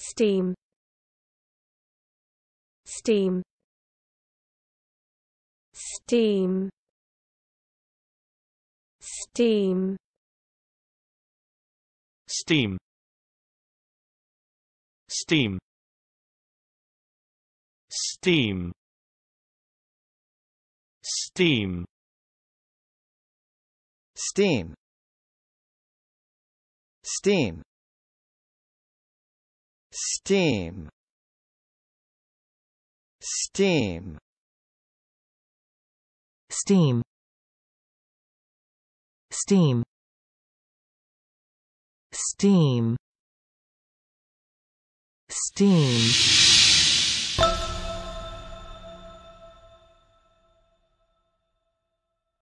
steam steam steam steam steam steam steam steam steam steam steam steam steam steam steam steam